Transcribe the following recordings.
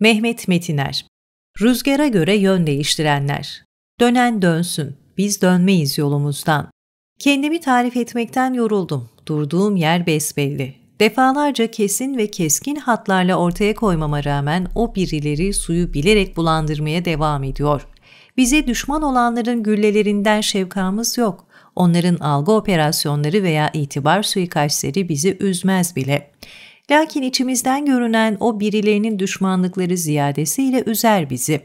Mehmet Metiner Rüzgara göre yön değiştirenler. Dönen dönsün, biz dönmeyiz yolumuzdan. Kendimi tarif etmekten yoruldum. Durduğum yer besbelli. Defalarca kesin ve keskin hatlarla ortaya koymama rağmen o birileri suyu bilerek bulandırmaya devam ediyor. Bize düşman olanların güllelerinden şevkamız yok. Onların algı operasyonları veya itibar suikastleri bizi üzmez bile. Lakin içimizden görünen o birilerinin düşmanlıkları ziyadesiyle üzer bizi.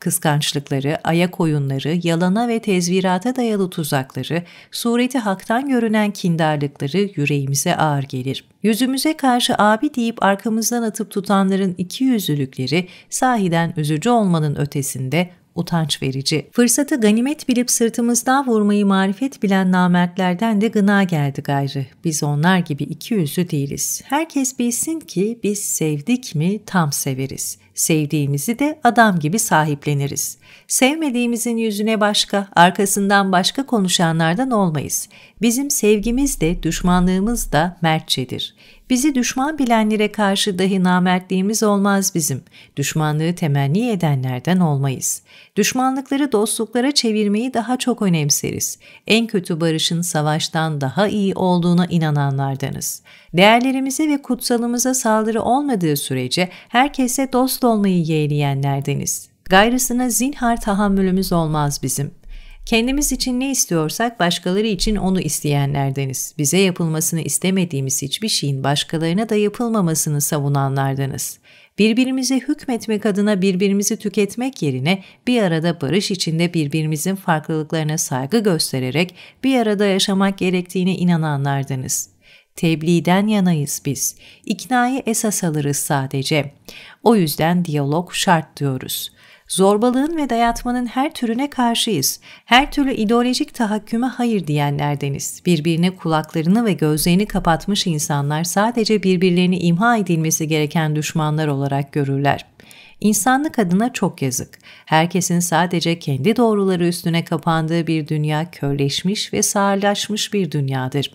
Kıskançlıkları, ayak oyunları, yalana ve tezvirata dayalı tuzakları, sureti haktan görünen kindarlıkları yüreğimize ağır gelir. Yüzümüze karşı abi deyip arkamızdan atıp tutanların iki yüzlülükleri sahiden üzücü olmanın ötesinde utanç verici. Fırsatı ganimet bilip sırtımızdan vurmayı marifet bilen namertlerden de gına geldi gayrı. Biz onlar gibi iki yüzlü değiliz. Herkes bilsin ki biz sevdik mi tam severiz. Sevdiğimizi de adam gibi sahipleniriz. Sevmediğimizin yüzüne başka, arkasından başka konuşanlardan olmayız. Bizim sevgimiz de düşmanlığımız da mertçedir. Bizi düşman bilenlere karşı dahi namertliğimiz olmaz bizim. Düşmanlığı temenni edenlerden olmayız. Düşmanlıkları dostluklara çevirmeyi daha çok önemseriz. En kötü barışın savaştan daha iyi olduğuna inananlardanız. Değerlerimize ve kutsalımıza saldırı olmadığı sürece herkese dost olmayı yeğleyenlerdeniz. Gayrısına zinhar tahammülümüz olmaz bizim.'' Kendimiz için ne istiyorsak başkaları için onu isteyenlerdeniz. Bize yapılmasını istemediğimiz hiçbir şeyin başkalarına da yapılmamasını savunanlardanız. Birbirimize hükmetmek adına birbirimizi tüketmek yerine bir arada barış içinde birbirimizin farklılıklarına saygı göstererek bir arada yaşamak gerektiğine inananlardanız. Tebliğden yanayız biz. İknayı esas alırız sadece. O yüzden diyalog şart diyoruz.'' Zorbalığın ve dayatmanın her türüne karşıyız. Her türlü ideolojik tahakküme hayır diyenlerdeniz. Birbirine kulaklarını ve gözlerini kapatmış insanlar sadece birbirlerini imha edilmesi gereken düşmanlar olarak görürler. İnsanlık adına çok yazık. Herkesin sadece kendi doğruları üstüne kapandığı bir dünya körleşmiş ve sağırlaşmış bir dünyadır.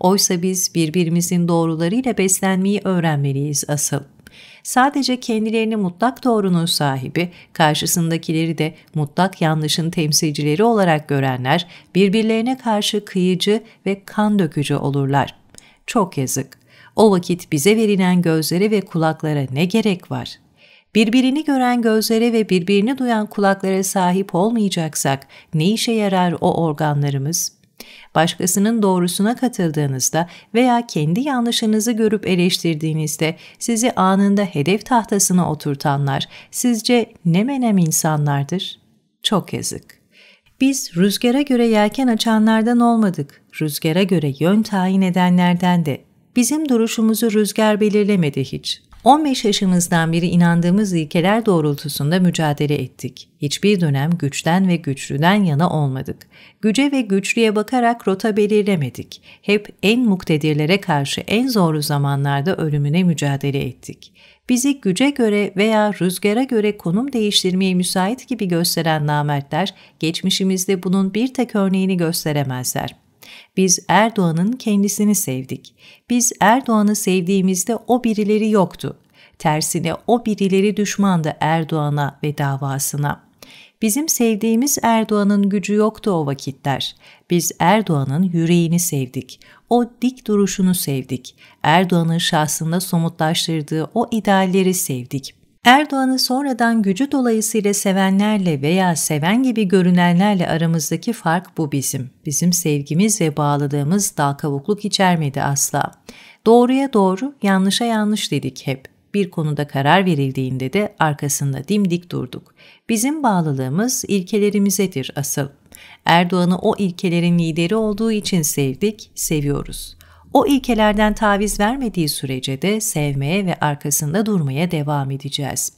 Oysa biz birbirimizin doğrularıyla beslenmeyi öğrenmeliyiz asıl sadece kendilerini mutlak doğrunun sahibi, karşısındakileri de mutlak yanlışın temsilcileri olarak görenler, birbirlerine karşı kıyıcı ve kan dökücü olurlar. Çok yazık. O vakit bize verilen gözlere ve kulaklara ne gerek var? Birbirini gören gözlere ve birbirini duyan kulaklara sahip olmayacaksak ne işe yarar o organlarımız?'' Başkasının doğrusuna katıldığınızda veya kendi yanlışınızı görüp eleştirdiğinizde sizi anında hedef tahtasına oturtanlar sizce ne menem insanlardır? Çok yazık. Biz rüzgara göre yelken açanlardan olmadık, rüzgara göre yön tayin edenlerden de. Bizim duruşumuzu rüzgar belirlemedi hiç. 15 yaşımızdan beri inandığımız ilkeler doğrultusunda mücadele ettik. Hiçbir dönem güçten ve güçlüden yana olmadık. Güce ve güçlüye bakarak rota belirlemedik. Hep en muktedirlere karşı en zorlu zamanlarda ölümüne mücadele ettik. Bizi güce göre veya rüzgara göre konum değiştirmeye müsait gibi gösteren namertler, geçmişimizde bunun bir tek örneğini gösteremezler. Biz Erdoğan'ın kendisini sevdik. Biz Erdoğan'ı sevdiğimizde o birileri yoktu. Tersine o birileri düşmandı Erdoğan'a ve davasına.'' Bizim sevdiğimiz Erdoğan'ın gücü yoktu o vakitler. Biz Erdoğan'ın yüreğini sevdik. O dik duruşunu sevdik. Erdoğan'ın şahsında somutlaştırdığı o idealleri sevdik. Erdoğan'ı sonradan gücü dolayısıyla sevenlerle veya seven gibi görünenlerle aramızdaki fark bu bizim. Bizim sevgimiz ve bağladığımız dal kavukluk içermedi asla. Doğruya doğru, yanlışa yanlış dedik hep. Bir konuda karar verildiğinde de arkasında dimdik durduk. Bizim bağlılığımız ilkelerimizedir asıl. Erdoğan'ı o ilkelerin lideri olduğu için sevdik, seviyoruz o ilkelerden taviz vermediği sürece de sevmeye ve arkasında durmaya devam edeceğiz.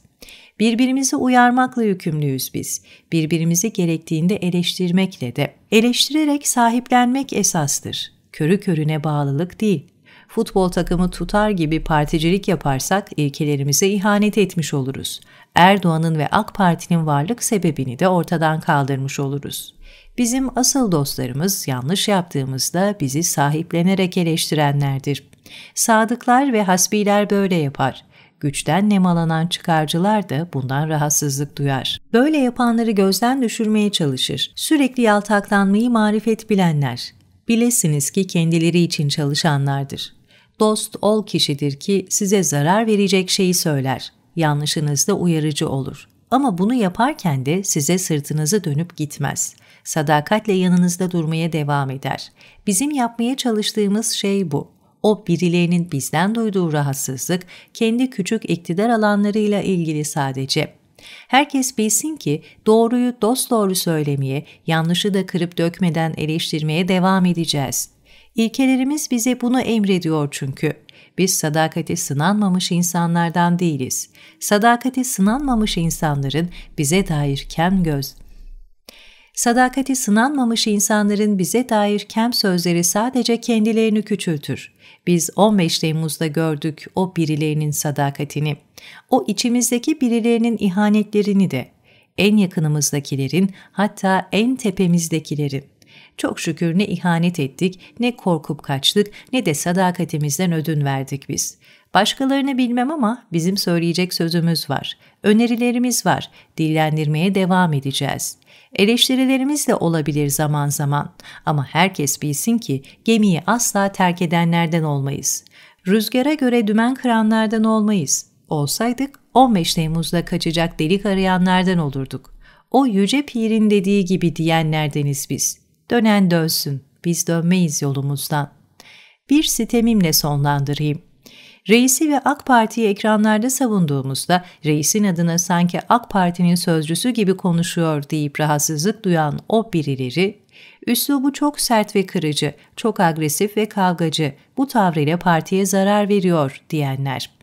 Birbirimizi uyarmakla yükümlüyüz biz. Birbirimizi gerektiğinde eleştirmekle de. Eleştirerek sahiplenmek esastır. Körü körüne bağlılık değil futbol takımı tutar gibi particilik yaparsak ilkelerimize ihanet etmiş oluruz. Erdoğan'ın ve AK Parti'nin varlık sebebini de ortadan kaldırmış oluruz. Bizim asıl dostlarımız yanlış yaptığımızda bizi sahiplenerek eleştirenlerdir. Sadıklar ve hasbiler böyle yapar.'' güçten nemalanan çıkarcılar da bundan rahatsızlık duyar. Böyle yapanları gözden düşürmeye çalışır. Sürekli yaltaklanmayı marifet bilenler, bilesiniz ki kendileri için çalışanlardır. Dost ol kişidir ki size zarar verecek şeyi söyler, yanlışınızda uyarıcı olur. Ama bunu yaparken de size sırtınızı dönüp gitmez. Sadakatle yanınızda durmaya devam eder. Bizim yapmaya çalıştığımız şey bu. O birilerinin bizden duyduğu rahatsızlık kendi küçük iktidar alanlarıyla ilgili sadece Herkes bilsin ki doğruyu dost doğru söylemeye, yanlışı da kırıp dökmeden eleştirmeye devam edeceğiz. İlkelerimiz bize bunu emrediyor çünkü.'' biz sadakati sınanmamış insanlardan değiliz. Sadakati sınanmamış insanların bize dair kem göz. Sadakati sınanmamış insanların bize dair kem sözleri sadece kendilerini küçültür. Biz 15 Temmuz'da gördük o birilerinin sadakatini o içimizdeki birilerinin ihanetlerini de, en yakınımızdakilerin hatta en tepemizdekilerin, çok şükür ne ihanet ettik, ne korkup kaçtık, ne de sadakatimizden ödün verdik biz. Başkalarını bilmem ama bizim söyleyecek sözümüz var, önerilerimiz var, dillendirmeye devam edeceğiz. Eleştirilerimiz de olabilir zaman zaman ama herkes bilsin ki gemiyi asla terk edenlerden olmayız. Rüzgara göre dümen kıranlardan olmayız. Olsaydık 15 Temmuz'da kaçacak delik arayanlardan olurduk. O yüce pirin dediği gibi diyenlerdeniz biz. Dönen dönsün, biz dönmeyiz yolumuzdan. Bir sitemimle sonlandırayım. Reisi ve AK Parti'yi ekranlarda savunduğumuzda reisin adına sanki AK Parti'nin sözcüsü gibi konuşuyor deyip rahatsızlık duyan o birileri, üslubu çok sert ve kırıcı, çok agresif ve kavgacı, bu tavrıyla partiye zarar veriyor diyenler.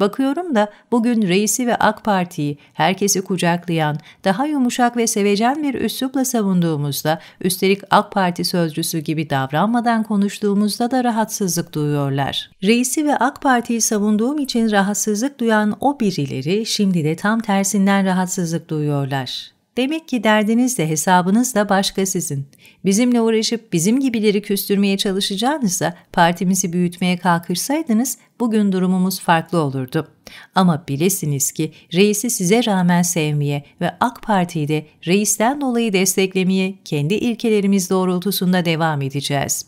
Bakıyorum da bugün reisi ve AK Parti'yi herkesi kucaklayan, daha yumuşak ve sevecen bir üslupla savunduğumuzda, üstelik AK Parti sözcüsü gibi davranmadan konuştuğumuzda da rahatsızlık duyuyorlar. Reisi ve AK Parti'yi savunduğum için rahatsızlık duyan o birileri şimdi de tam tersinden rahatsızlık duyuyorlar. Demek ki derdiniz de hesabınız da başka sizin. Bizimle uğraşıp bizim gibileri küstürmeye çalışacağınıza partimizi büyütmeye kalkışsaydınız bugün durumumuz farklı olurdu. Ama bilesiniz ki reisi size rağmen sevmeye ve AK Parti'yi de reisten dolayı desteklemeye kendi ilkelerimiz doğrultusunda devam edeceğiz.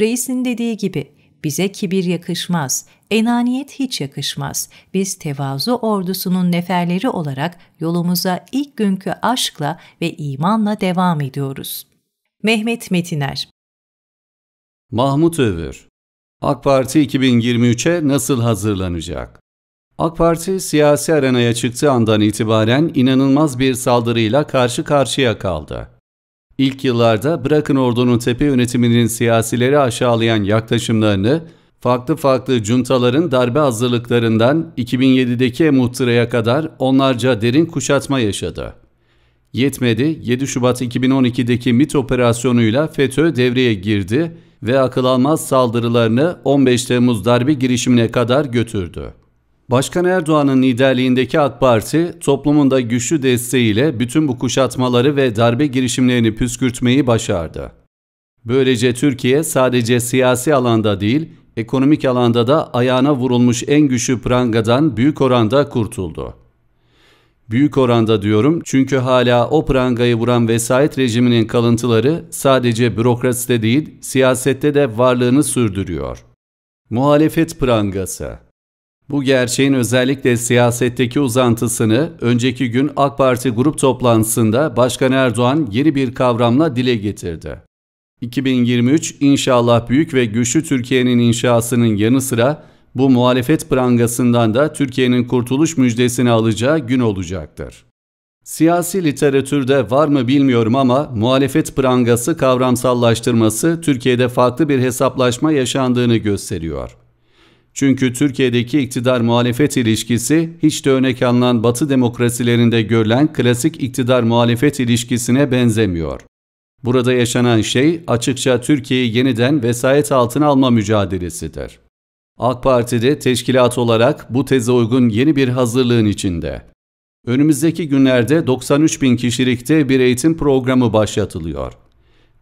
Reisin dediği gibi bize kibir yakışmaz, enaniyet hiç yakışmaz. Biz tevazu ordusunun neferleri olarak yolumuza ilk günkü aşkla ve imanla devam ediyoruz. Mehmet Metiner Mahmut Övür AK Parti 2023'e nasıl hazırlanacak? AK Parti siyasi arenaya çıktığı andan itibaren inanılmaz bir saldırıyla karşı karşıya kaldı. İlk yıllarda bırakın ordunun tepe yönetiminin siyasileri aşağılayan yaklaşımlarını, farklı farklı cuntaların darbe hazırlıklarından 2007'deki muhtıraya kadar onlarca derin kuşatma yaşadı. Yetmedi, 7 Şubat 2012'deki MIT operasyonuyla FETÖ devreye girdi ve akıl almaz saldırılarını 15 Temmuz darbe girişimine kadar götürdü. Başkan Erdoğan'ın liderliğindeki AK Parti, toplumun da güçlü desteğiyle bütün bu kuşatmaları ve darbe girişimlerini püskürtmeyi başardı. Böylece Türkiye sadece siyasi alanda değil, ekonomik alanda da ayağına vurulmuş en güçlü prangadan büyük oranda kurtuldu. Büyük oranda diyorum çünkü hala o prangayı vuran vesayet rejiminin kalıntıları sadece bürokraside değil, siyasette de varlığını sürdürüyor. Muhalefet prangası bu gerçeğin özellikle siyasetteki uzantısını önceki gün AK Parti grup toplantısında Başkan Erdoğan yeni bir kavramla dile getirdi. 2023 inşallah büyük ve güçlü Türkiye'nin inşasının yanı sıra bu muhalefet prangasından da Türkiye'nin kurtuluş müjdesini alacağı gün olacaktır. Siyasi literatürde var mı bilmiyorum ama muhalefet prangası kavramsallaştırması Türkiye'de farklı bir hesaplaşma yaşandığını gösteriyor. Çünkü Türkiye'deki iktidar muhalefet ilişkisi hiç de örnek alınan Batı demokrasilerinde görülen klasik iktidar muhalefet ilişkisine benzemiyor. Burada yaşanan şey açıkça Türkiye'yi yeniden vesayet altına alma mücadelesidir. AK Parti de teşkilat olarak bu teze uygun yeni bir hazırlığın içinde. Önümüzdeki günlerde 93 bin kişilikte bir eğitim programı başlatılıyor.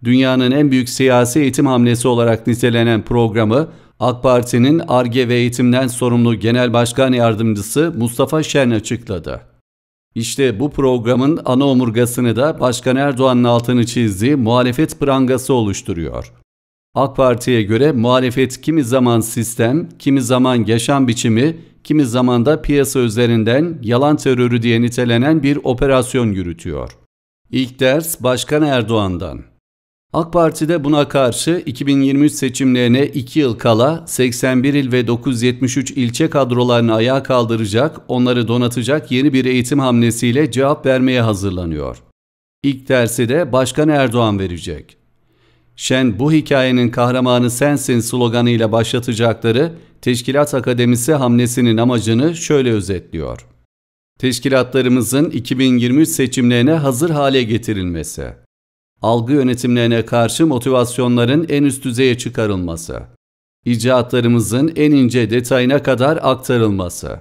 Dünyanın en büyük siyasi eğitim hamlesi olarak nitelenen programı AK Parti'nin ARGE ve eğitimden sorumlu Genel Başkan Yardımcısı Mustafa Şen açıkladı. İşte bu programın ana omurgasını da Başkan Erdoğan'ın altını çizdiği muhalefet prangası oluşturuyor. AK Parti'ye göre muhalefet kimi zaman sistem, kimi zaman yaşam biçimi, kimi zaman da piyasa üzerinden yalan terörü diye nitelenen bir operasyon yürütüyor. İlk ders Başkan Erdoğan'dan. AK Parti de buna karşı 2023 seçimlerine 2 yıl kala 81 il ve 973 ilçe kadrolarını ayağa kaldıracak, onları donatacak yeni bir eğitim hamlesiyle cevap vermeye hazırlanıyor. İlk dersi de Başkan Erdoğan verecek. Şen bu hikayenin kahramanı sensin sloganıyla başlatacakları Teşkilat Akademisi hamlesinin amacını şöyle özetliyor. Teşkilatlarımızın 2023 seçimlerine hazır hale getirilmesi algı yönetimlerine karşı motivasyonların en üst düzeye çıkarılması, icatlarımızın en ince detayına kadar aktarılması,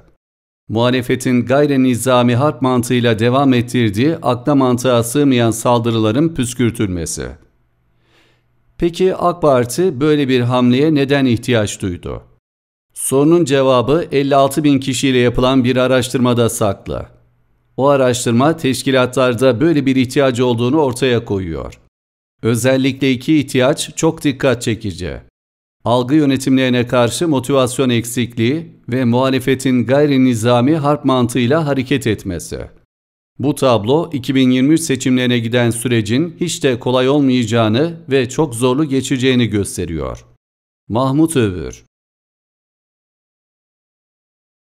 muhalefetin gayri nizami harp mantığıyla devam ettirdiği akla mantığa sığmayan saldırıların püskürtülmesi. Peki AK Parti böyle bir hamleye neden ihtiyaç duydu? Sorunun cevabı 56 bin kişiyle yapılan bir araştırmada saklı. O araştırma teşkilatlarda böyle bir ihtiyaç olduğunu ortaya koyuyor. Özellikle iki ihtiyaç çok dikkat çekici. Algı yönetimlerine karşı motivasyon eksikliği ve muhalefetin gayri nizami harp mantığıyla hareket etmesi. Bu tablo 2023 seçimlerine giden sürecin hiç de kolay olmayacağını ve çok zorlu geçeceğini gösteriyor. Mahmut Övür